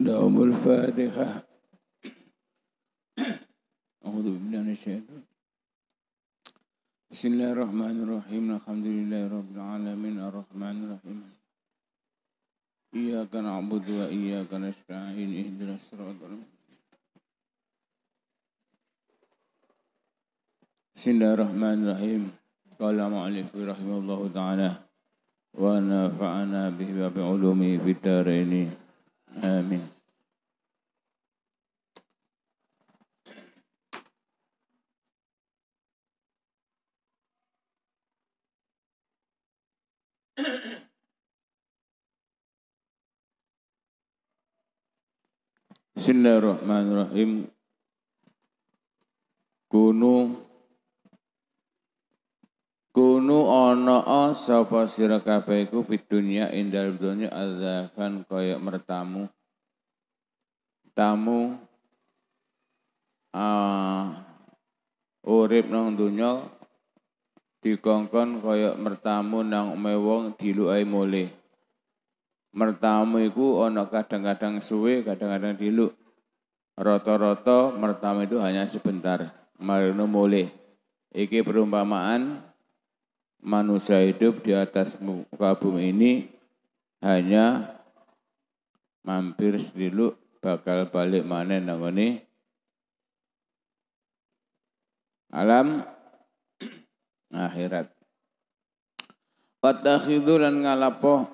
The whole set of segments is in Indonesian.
لهم الفاتحة أعوذ بالله من الشيطان بسم الله الرحمن الرحيم الحمد لله رب العالمين الرحمن الرحيم إياك نعبد وإياك نستعين اهدنا الصراط المستقيم بسم الله الرحمن الرحيم قال المؤلف رحمه الله تعالى ونفعنا به وبعلومه في الدارين Amin. Bismillahirrahmanirrahim. Kunu kunu ono sapa sira kabeh iku bidunya indal dunya azafan kaya mertamu tamu uh, urip nang dunya dikongkon kaya mertamu nang mewong wong dilukai mulih mertamu iku ono kadang-kadang suwe kadang-kadang diluk rata-rata mertamu itu hanya sebentar marino mulih iki perumpamaan manusia hidup di atas muka bumi ini hanya mampir sedilu bakal balik mana nangoni alam akhirat. Watakhidhu lan ngalapo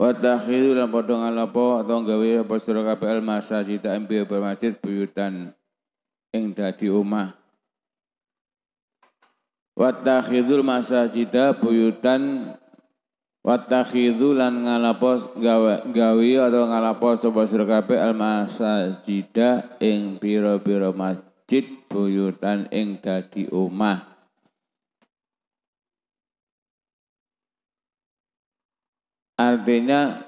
Watakhidhu lan podong ngalapo atau gawe apa suruh KPL masa cita MP bermasjid buyutan ing dadi omah Wattakhidul masajida buyutan Wattakhidul lan ngalapos gawe, atau ngalapos sapa sira kabeh al masajida ing pira-pira masjid buyutan ing dadi omah Artinya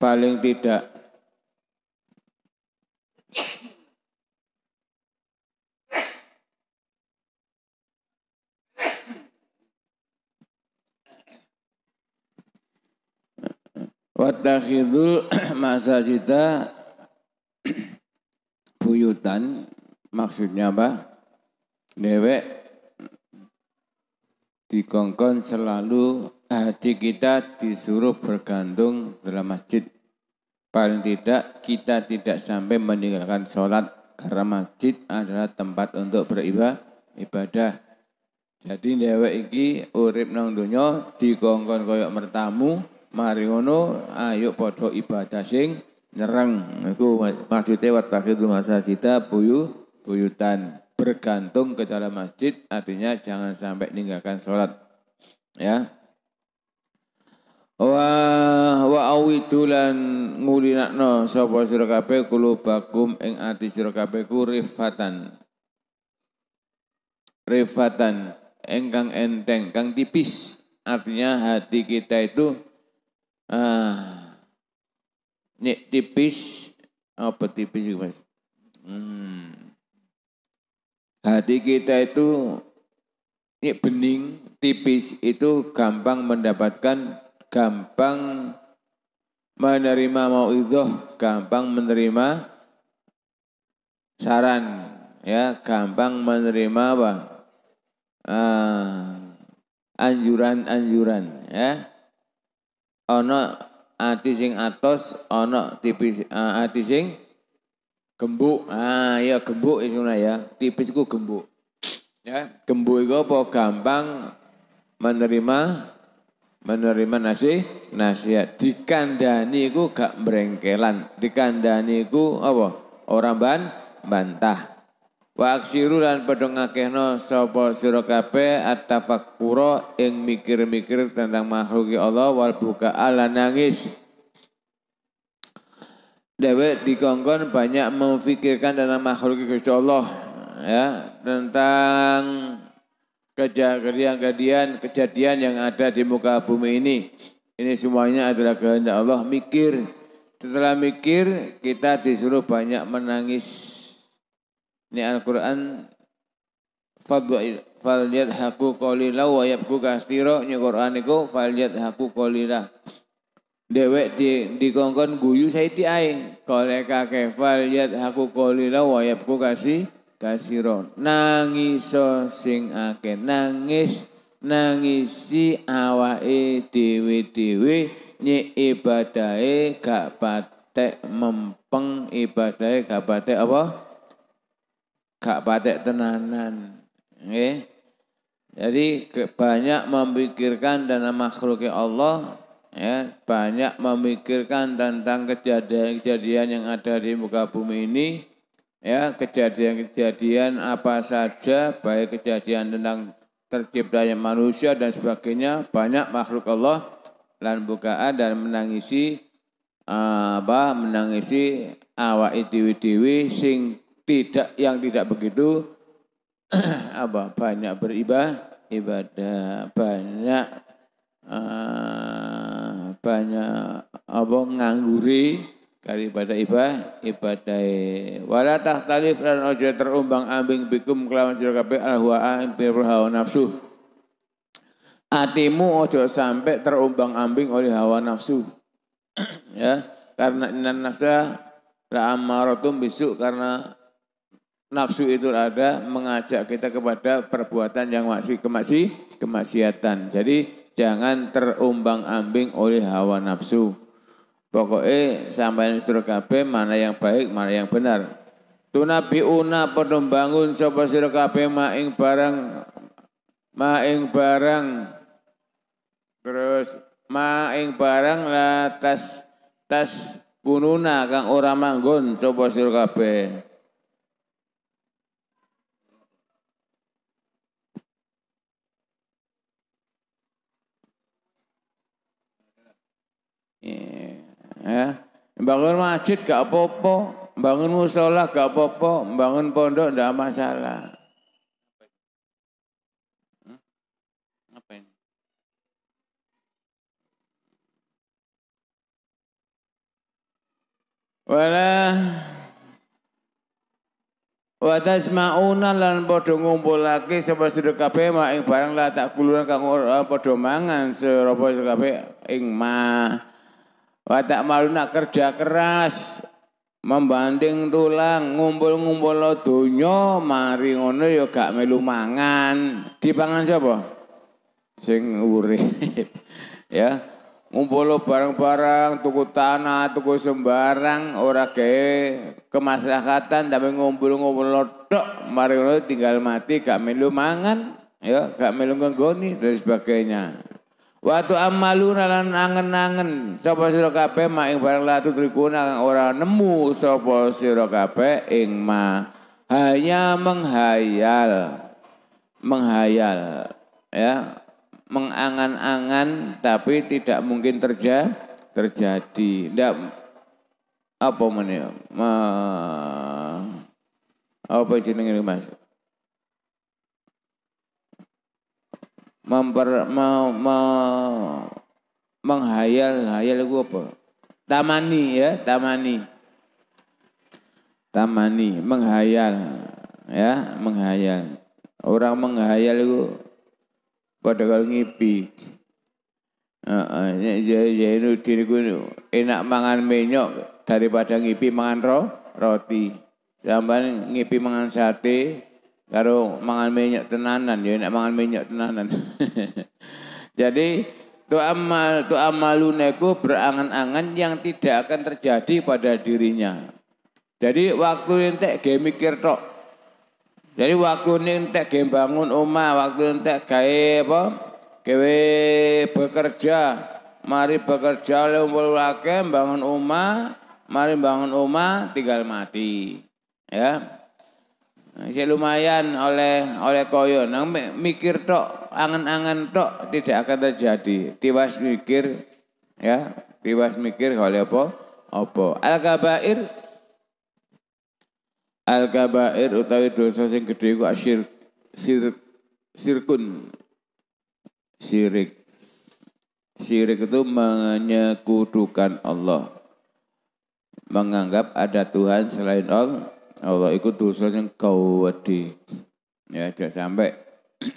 paling tidak Watakhidul masajita buyutan maksudnya apa? Dewek dikongkon selalu hati kita disuruh bergantung dalam masjid Paling tidak kita tidak sampai meninggalkan sholat karena masjid adalah tempat untuk beribadah. Jadi dewa iki urip nang di dikongkon koyok mertamu, mari ngono ayo padha ibadah sing nyereng. Iku maksude rumah kita buyu buyutan bergantung ke dalam masjid artinya jangan sampai meninggalkan sholat ya Wa wa awitulan ngulinakno sapa sira kabeh kulubakum ing ati sira kabeh ku rifatan. Rifatan engkang enteng, kang tipis. Artinya hati kita itu ah nek tipis apa tipis itu Mas? Hmm. Hati kita itu nek bening, tipis itu gampang mendapatkan gampang menerima mau mauidhoh, gampang menerima saran, ya gampang menerima apa? Ah, anjuran-anjuran, uh, ya. Ono ati sing atos, ono tipis uh, ati sing gembuk. Ah, iya gembuk isuna ya. tipisku ku gembuk. Ya, gembuk itu apa? Gampang menerima menerima nasi nasihat dikandani ku gak merengkelan dikandani ku apa orang ban bantah wa aksiru lan padha ngakehno sapa sira kabeh ing mikir-mikir tentang makhluk Allah wal buka ala nangis Dewe dikongkon banyak memikirkan tentang makhluk Gusti Allah ya tentang kejadian-kejadian kejadian yang ada di muka bumi ini. Ini semuanya adalah kehendak Allah. Mikir, setelah mikir kita disuruh banyak menangis. Ini Al-Quran faliyat haku kolila wa yabku kastiro ni Quran niku faliyat haku kolila. dewek di kongkon guyu di ae koleka kefal yat haku kolila wa yabku kasih kasiron nangiso sing ake nangis nangisi awake dhewe-dhewe nye ibadahe gak patek mempeng ibadai gak patek apa gak patek tenanan nggih jadi banyak memikirkan dan makhluk Allah ya banyak memikirkan tentang kejadian-kejadian yang ada di muka bumi ini ya kejadian-kejadian apa saja baik kejadian tentang terciptanya manusia dan sebagainya banyak makhluk Allah dan bukaan dan menangisi apa menangisi awak dewi dewi sing tidak yang tidak begitu apa banyak beribadah ibadah banyak uh, banyak apa ngangguri kali ibadah ibah ibadah wala tahtalif lan ojo terumbang ambing bikum kelawan sira kabeh al huwa hawa nafsu atimu ojo sampai terumbang ambing oleh hawa nafsu ya karena inan nafsa la amaratum karena nafsu itu ada mengajak kita kepada perbuatan yang masih kemaksi kemaksiatan jadi jangan terumbang ambing oleh hawa nafsu Pokoknya sampai suruh kabeh mana yang baik, mana yang benar. Tunabi una padha bangun sapa sira kabeh maing barang maing barang terus maing barang la tas tas pununa kang ora manggon sapa sira kabeh. Ya. Bangun masjid gak apa-apa, bangun musola gak apa-apa, bangun pondok gak masalah. wala wa tasmauna lan padha ngumpulake sapa sedherek kabeh mak ing barang la tak kuluran kang eh, padha mangan serapa kabeh ing ma Watak maluna kerja keras, membanding tulang ngumpul-ngumpul lo donya mari ngono yo ya gak melu mangan dipangan siapa sing urip ya ngumpul lo barang-barang, tuku tanah tuku sembarang ora ke kemaslahatan tapi ngumpul-ngumpul lo dok, mari ngono tinggal mati gak melu mangan ya gak melu ngenggoni dan sebagainya Waktu amaluna lan angen-angen sapa sira kabeh mak ing barang latu trikuna kang ora nemu sapa sira kabeh ing ma hanya menghayal menghayal ya mengangan-angan tapi tidak mungkin terja terjadi tidak apa meneh ya? apa jenenge Mas memper me, me, menghayal hayal gue apa tamani ya tamani tamani menghayal ya menghayal orang menghayal itu pada kalau ngipi jadi uh, Zainuddin itu enak mangan menyok daripada ngipi mangan roh roti sampai ngipi mangan sate Karo mangan minyak tenanan ya nek mangan minyak tenanan. Jadi tu amal tu amaluneku berangan-angan yang tidak akan terjadi pada dirinya. Jadi waktu ntek ge mikir tok. Jadi waktu ntek ge bangun omah, waktu entek gawe apa? kwe bekerja. Mari bekerja lagi, bangun omah, mari bangun omah tinggal mati. Ya, Si lumayan oleh oleh koyo nang mikir tok, angan-angan tok tidak akan terjadi. Tiwas mikir ya, tiwas mikir oleh apa? Apa? Al-kabair Al-kabair utawi dosa sing gedhe iku asyir sir, sirkun sirik. Sirik itu menyekutukan Allah. Menganggap ada Tuhan selain Allah Allah ikut dosa yang kau wadi. Ya tidak sampai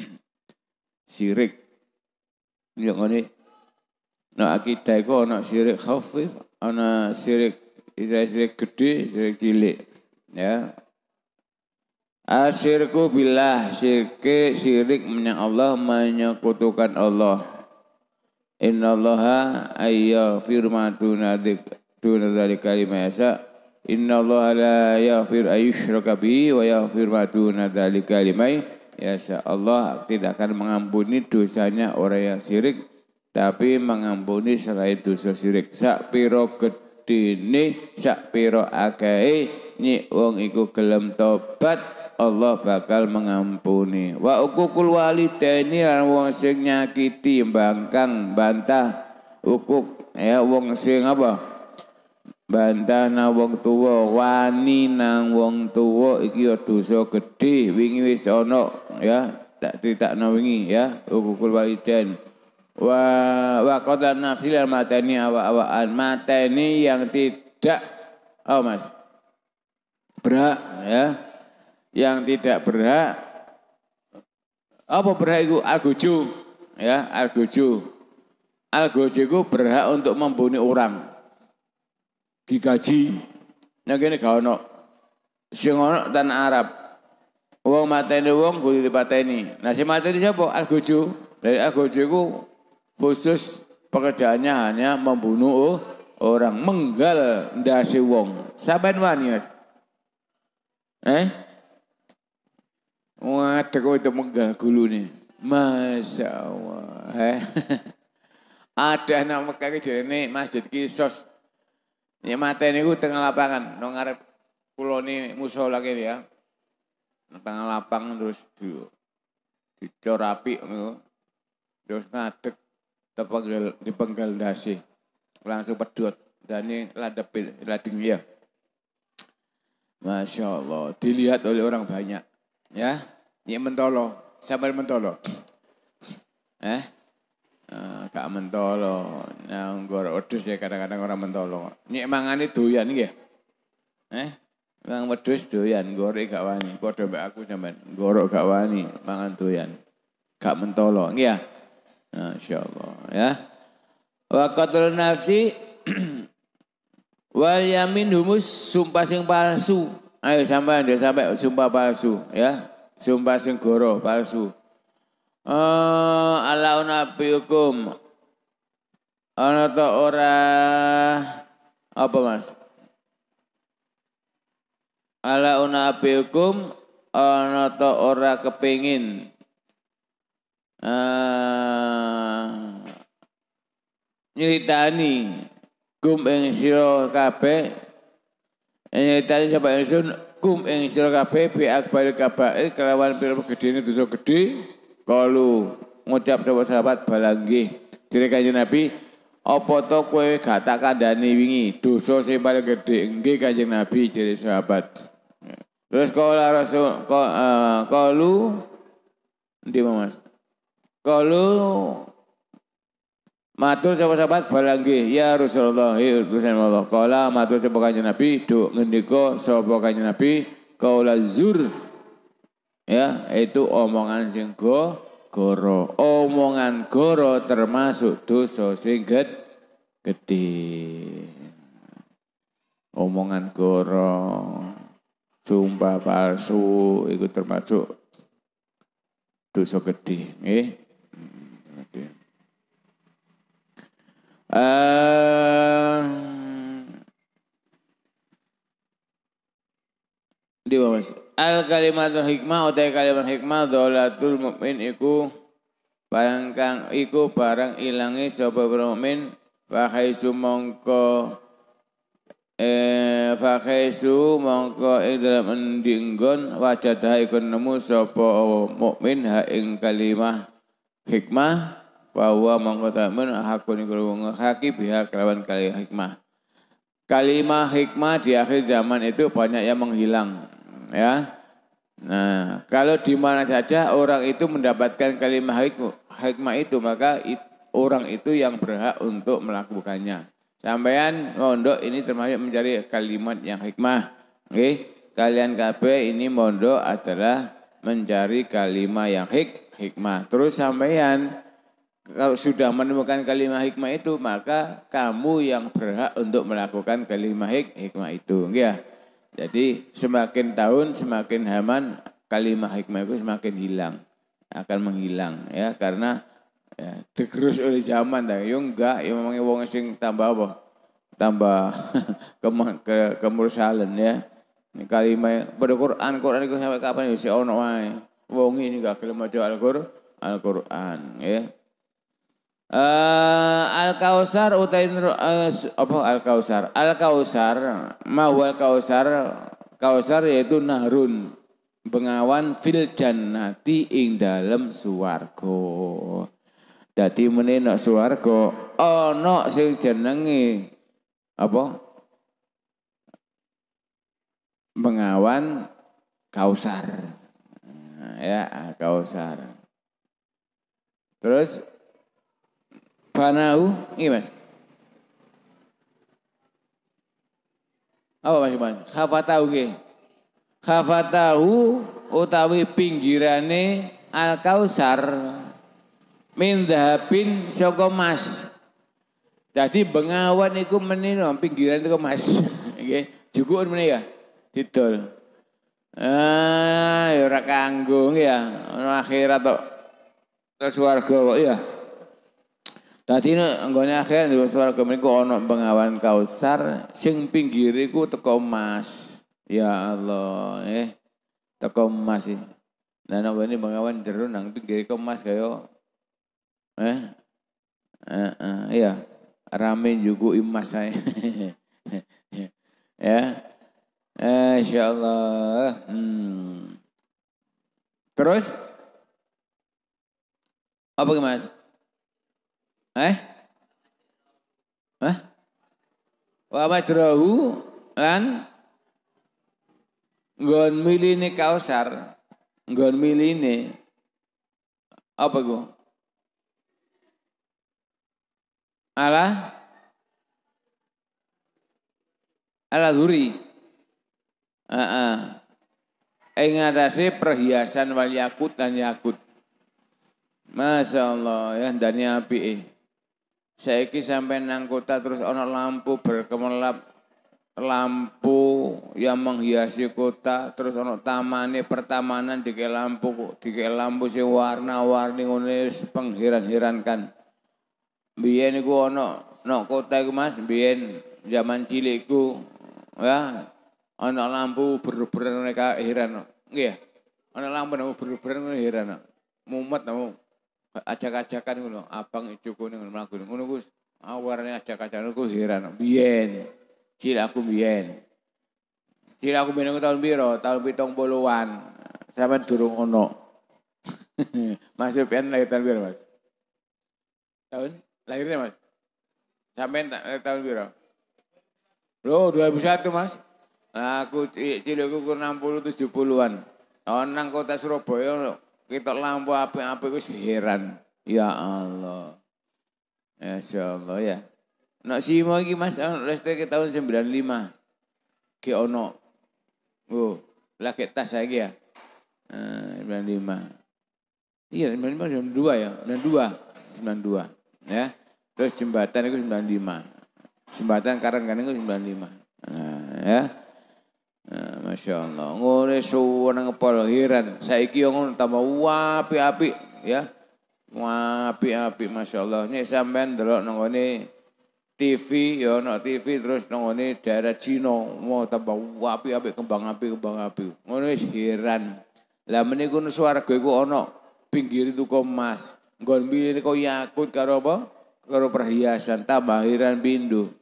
syirik. Ya ini, no akidah itu ada syirik khafif, ada syirik tidak syirik gede, syirik cilik. Ya. Asyirku bilah syirke syirik menyang Allah menyekutukan Allah. Inna allaha ayya firma dunadik dunadzalika kalimah yasa' Inna Allah la yaghfir ayyushraka bi wa yaghfir ma duna dzalika liman yasha. Allah tidak akan mengampuni dosanya orang yang syirik tapi mengampuni selain dosa syirik. Sak piro gedene, sak piro akeh nyi wong iku gelem tobat Allah bakal mengampuni. Wa ukukul walidaini lan wong sing nyakiti, bangkang, bantah ukuk ya wong sing apa? bantana wong tuwa wani nang wong tuwa iki ya dosa gedhe wingi wis ana ya tak critakno wingi ya hukukul oh, waliden wa wa kota nafsil matani awa-awaan mateni yang tidak oh Mas berhak ya yang tidak berhak apa berhak itu algojo ya algojo algojo itu berhak untuk membunuh orang digaji nek kene gak ono sing ono tanah Arab wong mateni wong kudu dipateni nah si mateni siapa al gojo dari al gojo iku khusus pekerjaannya hanya membunuh orang menggal ndase wong Saben wani Mas eh Wah, kok itu menggal gulu Masya Allah. Eh. Ada anak Mekah ke ini masjid kisos. Ini mata ini gue tengah lapangan, nongar Puloni pulau ini musuh lagi dia. Tengah lapangan terus di dicor api terus ngadek dipenggal dipenggal dasi langsung pedut, dan ini lada pil, lading ya. Masya Allah, dilihat oleh orang banyak. Ya, ini mentolo, sabar mentolo. Eh, Gak mentolo. Nah, ya, nggor wedhus ya kadang-kadang orang mentolo. Nek mangane doyan nggih. Eh? Mang wedhus doyan, gorek gak wani. Padha mbak aku sampean, gorok gak wani, mangan doyan. Gak mentolo, nggih ya. Nah, ya. Wa qatlun nafsi wal yamin humus sumpah sing palsu. Ayo sampean dia sampai sumpah palsu ya. Sumpah sing goro palsu. uh, eh, ala nabiyukum Ana to ora apa Mas? Ala unabikum ana to ora kepingin uh, nyeritani kum ing sira kabeh nyeritani sapa sun kum ing sira kabeh bi akbar kabair kelawan gedhe ne dosa gedhe kalu ngucap sapa sahabat balangi. dhewe kanjeng Nabi apa to kowe gak tak kandhani wingi dosa sing paling gedhe nggih Kanjeng Nabi jadi sahabat. Terus kala Rasul ko, uh, eh, kalu ndi Mas? Kalu matur sapa sahabat balangge ya Rasulullah ya utusan Allah. Kala matur sapa Kanjeng Nabi do ngendika sapa Kanjeng Nabi kaula zur ya itu omongan sing go goro. Omongan goro termasuk dosa sing gede. Omongan goro, sumpah palsu itu termasuk dosa gede, hmm, Eh? Uh, di bawah. Al kalimat hikmah utai kalimat hikmah dolatul mukmin iku barang kang iku barang ilangi sapa mukmin fakai sumongko, mongko eh fakai mongko ing dalam endinggon wajah iku nemu sapa mukmin ha ing kalimah hikmah bahwa mongko tamun hakun iku wong haki pihak kelawan kali hikmah kalimah hikmah di akhir zaman itu banyak yang menghilang Ya. Nah, kalau di mana saja orang itu mendapatkan kalimat hikmah, itu, maka orang itu yang berhak untuk melakukannya. Sampaian mondok ini termasuk mencari kalimat yang hikmah. Oke, okay? kalian KB ini mondok adalah mencari kalimat yang hik, hikmah. Terus sampaian kalau sudah menemukan kalimat hikmah itu, maka kamu yang berhak untuk melakukan kalimat hik, hikmah itu. Oke okay? ya? Jadi semakin tahun semakin Haman kalimah hikmah itu semakin hilang, akan menghilang ya karena ya, digerus oleh zaman dah. Yo enggak, yo memang wong sing tambah apa? Tambah ke, ke, kemursalan ya. Ini kalimah pada Quran, Quran itu sampai kapan ya si ono wae. Wong ini enggak gelem maca Al-Qur'an ya. Uh, eh, al kausar utain uh, apa al kausar al kausar al kausar kausar yaitu nahrun bengawan fil jannati ing dalem suwargo dadi nek suwargo ana sing jenenge apa bengawan kausar ya kausar terus Banahu, ini mas. Apa mas mas? Khafatahu ke? Khafatahu utawi pinggirane al kausar min dhahabin saka mas. Jadi bengawan itu menino pinggiran itu mas. cukup menino ya, Didol. Ah, ya ora kanggo ya. Akhirat tok. Terus warga kok iya. Tadi ini anggonya akhir di swarga mriku ana bengawan kausar sing pinggiriku ku teko emas. Ya Allah, eh teko emas sih. Nah ini bengawan jeru nang pinggiri ke emas kaya eh eh, eh iya rame juga emas saya. ya. Eh, Insya Allah. Hmm. Terus apa mas? Eh? Eh? Wa majrahu lan nggon miline kausar, nggon miline apa go? Ala ala Duri. Heeh. Ing atase perhiasan wal yakut dan yakut. Masya Allah, ya, dani api. Eh. Saiki sampai nang kota terus ono lampu berkemelap lampu yang menghiasi kota terus ono tamane pertamanan dike lampu dike lampu si warna-warni ngene pengheran-herankan biyen iku ono no kota iku Mas biyen zaman cilikku ya ono lampu berber mereka heran nggih ono lampu berber heran mumet kamu acak-acakan ngono, abang cukup ning mlaku ngono Gus. Awarane acak-acakan ku heran. Biyen cil aku biyen. Cil aku biyen tahun biro Tahun 70-an. Sampeyan durung ono. Mas Yupian lahir tahun piro, Mas? Tahun lahirnya, Mas? Sampeyan tahun biro Loh, 2001, Mas. aku cilikku kurang 60 70-an. Nang kota Surabaya kita lampu api-api wis heran. Ya Allah. Ya Allah ya. Nak simo iki Mas anu, listrik tahun 95. Ki ono. Oh, lagi tas lagi ya. Eh, uh, 95. Iya, 95 92 ya. 92. 92 ya. Terus jembatan itu 95. Jembatan karang-karang itu 95. Nah, ya. Masya Allah. Ngone suwan ngepol hiran. Saiki ngono tambah wapi-api ya. Wapi-api Masya Allah. Ini sampean dulu nongone TV ya no TV terus nongone daerah cino, mau tambah wapi-api kembang api kembang api. Ngono wis heran. Lah suara swarga iku ono pinggir itu emas. Nggon itu kok yakut karo apa? Karo perhiasan tambah hiran bindu.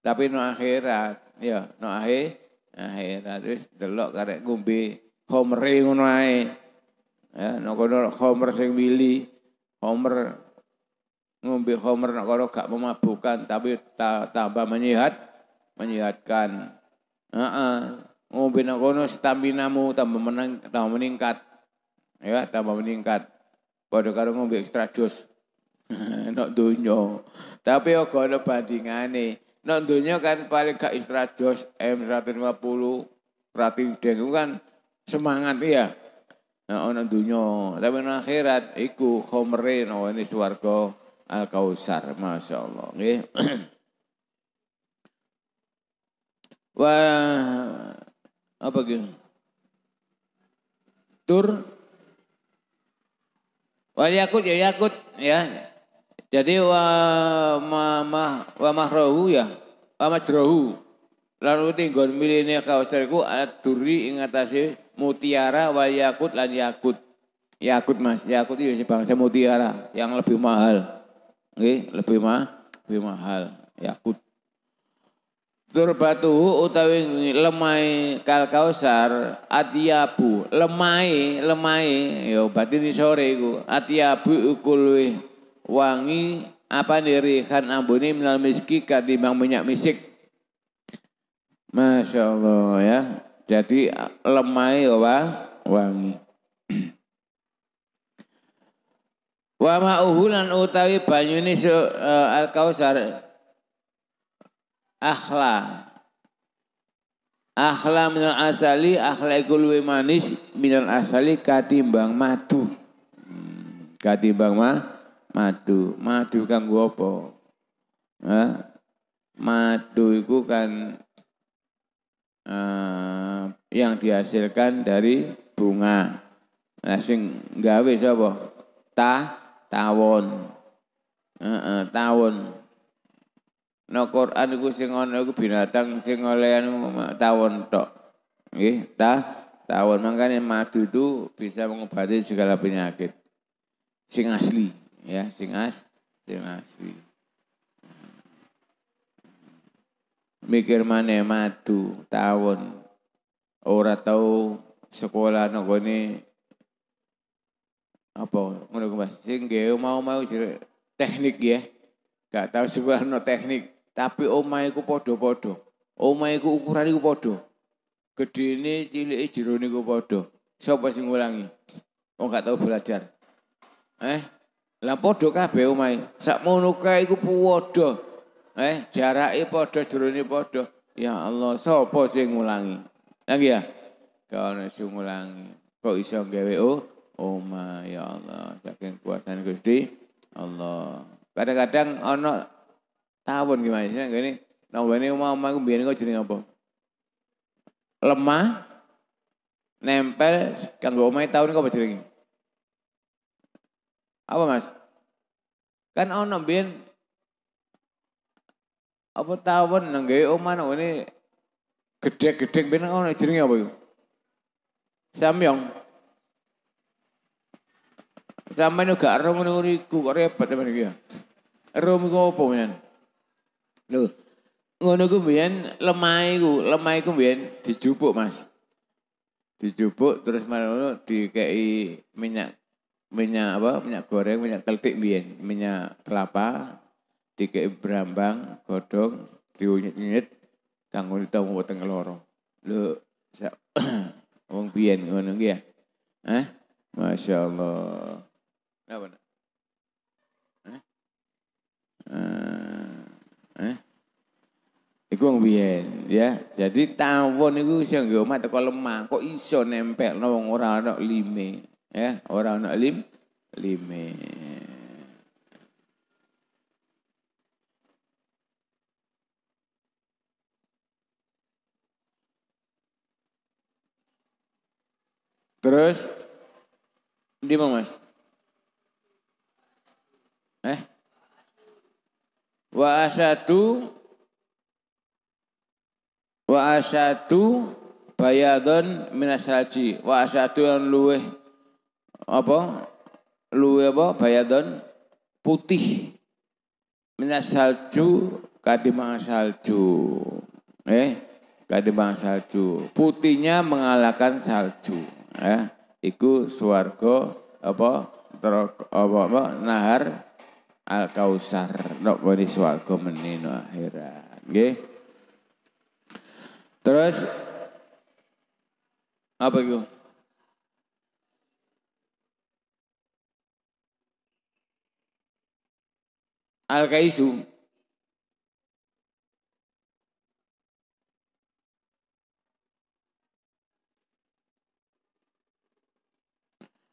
Tapi no akhirat ya no akhir akhirnya eh, nah, terus delok karek ngombe khomre ngono ae ya nek kono homer sing mili homer ngombe homer nek kono gak memabukan tapi ta, tambah menyehat menyehatkan heeh ngombe nek kono stamina mu tambah menang tambah meningkat ya tambah meningkat padha karo ngombe ekstra jus nek dunyo tapi ora ono bandingane Nandunya kan paling gak Jos M150 rating dengue kan semangat ya. Nah, ono dunya, tapi nang akhirat iku khomre ini swarga Al Kausar, allah nggih. Wa apa gitu? Tur Wal yakut ya yakut ya jadi wa ma wa mahrahu ya, wa majrahu. Lalu tinggon milene kaosteriku alat duri ing atase mutiara wa yakut lan yakut. Yakut Mas, yakut itu bangsa mutiara yang lebih mahal. Nggih, lebih mah lebih mahal yakut. batu utawi lemai kal kausar atiabu lemai lemai yo ya, berarti ini sore iku atiabu wangi apa nirihan ambuni minal miski katimbang minyak misik. Masya Allah ya. Jadi lemai wah ya, wangi. Wa ma'uhu utawi banyu e, al-kausar akhla. Akhla minal asali akhla iku manis minal asali katimbang madu. Hmm, katimbang mah madu. Madu kan apa? Eh? Madu itu kan eh, yang dihasilkan dari bunga. Nah, sing gawe siapa? Ta tawon. eh, tawon. No nah, Quran itu sing ono itu binatang sing oleh anu, tawon tok. Nggih, ta tawon. Makanya madu itu bisa mengobati segala penyakit. Sing asli ya sing as sing asli mikir mana matu tahun ora tahu sekolah ini apa ngono Mas sing mau mau teknik ya gak tahu sekolah no teknik tapi omahe ku podo, padha omahe ku ukurane ku ini cilik, cilike jerone ku padha sapa sing ngulangi wong gak tahu belajar eh lah padha kabeh omahe. Sakmono kae iku padha. Eh, jarake suruh jroning podo Ya Allah, sapa sing ngulangi? Lagi ya. Kau nasi ngulangi. Kok iso gawe oh? Oma ya Allah, saking kuasane Gusti Allah. Kadang-kadang ana tawon gimana sih ngene. Nombane omah-omah ku biyen kok jeneng apa? Lemah nempel kanggo omahe taun kok apa jenenge? Apa mas? Kan ono bin apa tawon nang gawe oman ini gede gede ben ono jenenge apa yuk Samyong. ini gak ro ngono iku kok repot temen iki ya. Rom iku apa men? Lho, ngono ku mbiyen lemai iku, lemai iku mbiyen dijupuk Mas. Dijupuk terus marono dikei minyak minyak apa minyak goreng minyak keltik bien minyak kelapa tiga berambang godong diunyit nyit kanggo ditamu weteng loro lu wong bien ngono ya Hah? Masya Allah. Apa nak? Hah? Hah? Iku wong biyen ya. Jadi tawon iku sing nggo mak teko lemah kok iso nempel wong ora ana lime. Ya, orang alim lime. Terus di mana mas? Eh? Wa asatu wa asatu bayadon minasalji wa asatu yang luweh apa luwe apa bayadon putih minas salju kadimang salju eh kadimang salju putihnya mengalahkan salju eh iku swarga apa terok apa, apa nahar al kausar nok bani swarga menino akhirat nggih terus apa itu? Al-Kaisu.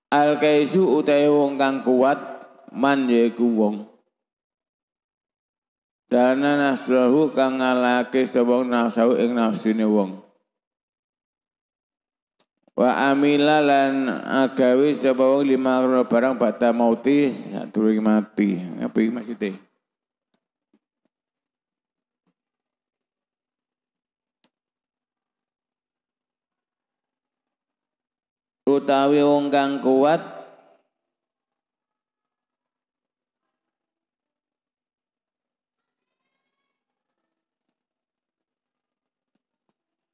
Al-Kaisu utai wong kang kuat man yaiku wong. Dana nasrahu kang ngalake sebong nafsu ing nafsune wong. Wa amila lan agawi sebong lima lima barang bata mauti sadurunge mati. Apa masih utawi wong kang kuat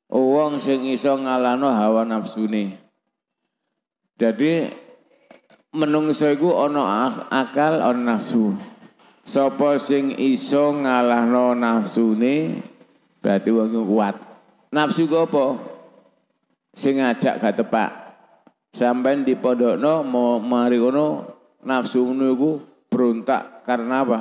wong sing iso ngalano hawa nafsune. Jadi menungso iku ana akal ana nafsu. Sapa sing iso ngalahno nafsune berarti wong kuat. Nafsu ku apa? Sing ngajak gak tepak. Sampai di no mau mari kono nafsu menunggu berontak karena apa?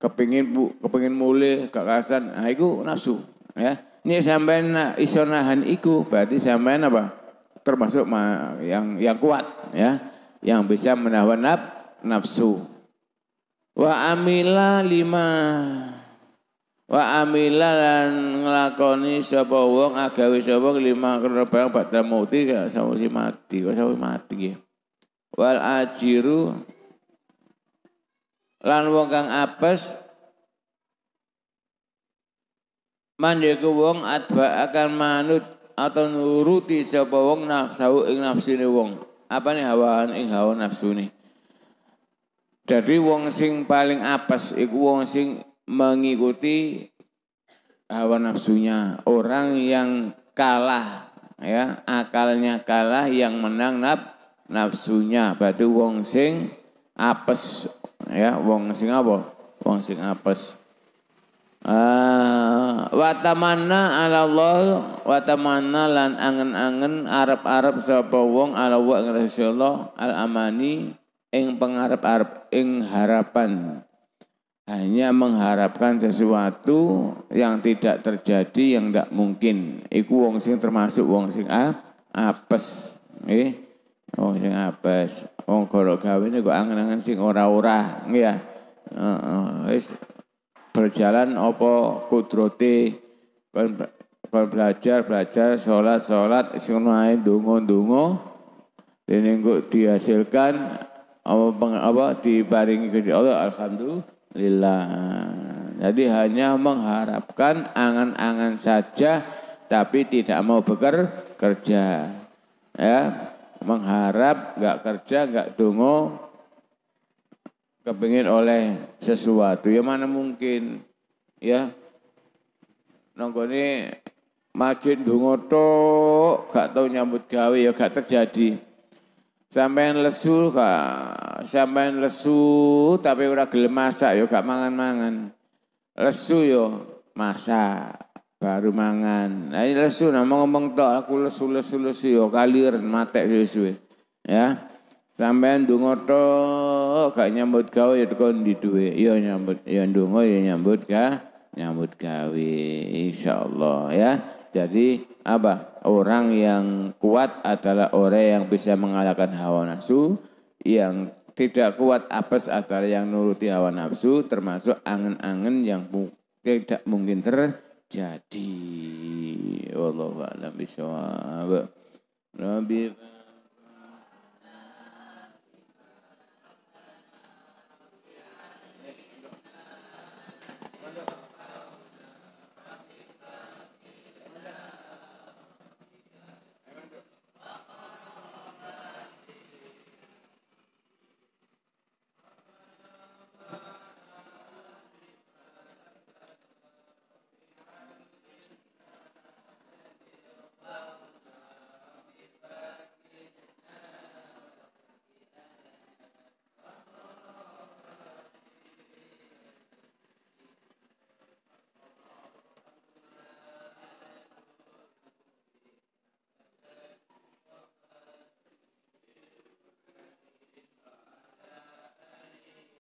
Kepingin bu, kepingin mulai kekerasan. Nah, iku nafsu ya. Ini sampai iso nahan iku berarti sampai apa? Termasuk ma, yang yang kuat ya, yang bisa menahan nafsu. Wa amila lima wa amila lan nglakoni sapa wong agawe sapa lima barang badha mauti si mati kok sawise mati ya wal ajiru lan wong kang apes mandeku ya wong atba akan manut atau nuruti sapa wong nafsu ing nafsine wong apa nih hawaan ing hawa nafsune jadi wong sing paling apes iku wong sing mengikuti hawa nafsunya. Orang yang kalah ya, akalnya kalah yang menang naf nafsunya. Berarti wong sing apes ya, wong sing apa? Wong sing apes. Uh, ah, ala Allah watamana lan angen-angen Arab-Arab sapa wong ala wa Rasulullah al amani ing pengarap-arap ing harapan hanya mengharapkan sesuatu yang tidak terjadi yang tidak mungkin iku wong sing termasuk wong sing apes eh wong sing apes wong kalau kawin itu angen-angen sing ora-ora ya heeh wis berjalan opo kudrote kon belajar belajar sholat sholat sing dungo dungo ini dene dihasilkan apa apa diparingi ke Allah alhamdulillah lillah. Jadi hanya mengharapkan angan-angan saja tapi tidak mau beker kerja, Ya, mengharap nggak kerja nggak tunggu, kepingin oleh sesuatu ya mana mungkin ya ini masjid dungo tok gak tahu nyambut gawe ya gak terjadi Sampean lesu kak, sampean lesu tapi ora gelem masak yo gak mangan-mangan. Lesu yo masak baru mangan. Ayo lesu nah mau ngomong tok aku lesu lesu lesu yo kalir mateng suwe-suwe. Ya. Sampean ndonga tok gak nyambut gawe yo ya tekon di duwe. Yo iya, nyambut yo ya ndonga yo ya nyambut ga nyambut gawe insyaallah ya. Jadi apa? Orang yang kuat adalah orang yang bisa mengalahkan hawa nafsu, yang tidak kuat apes adalah yang nuruti hawa nafsu, termasuk angen-angen yang tidak mungkin terjadi. Wallahu a'lam bishawab. Rabbi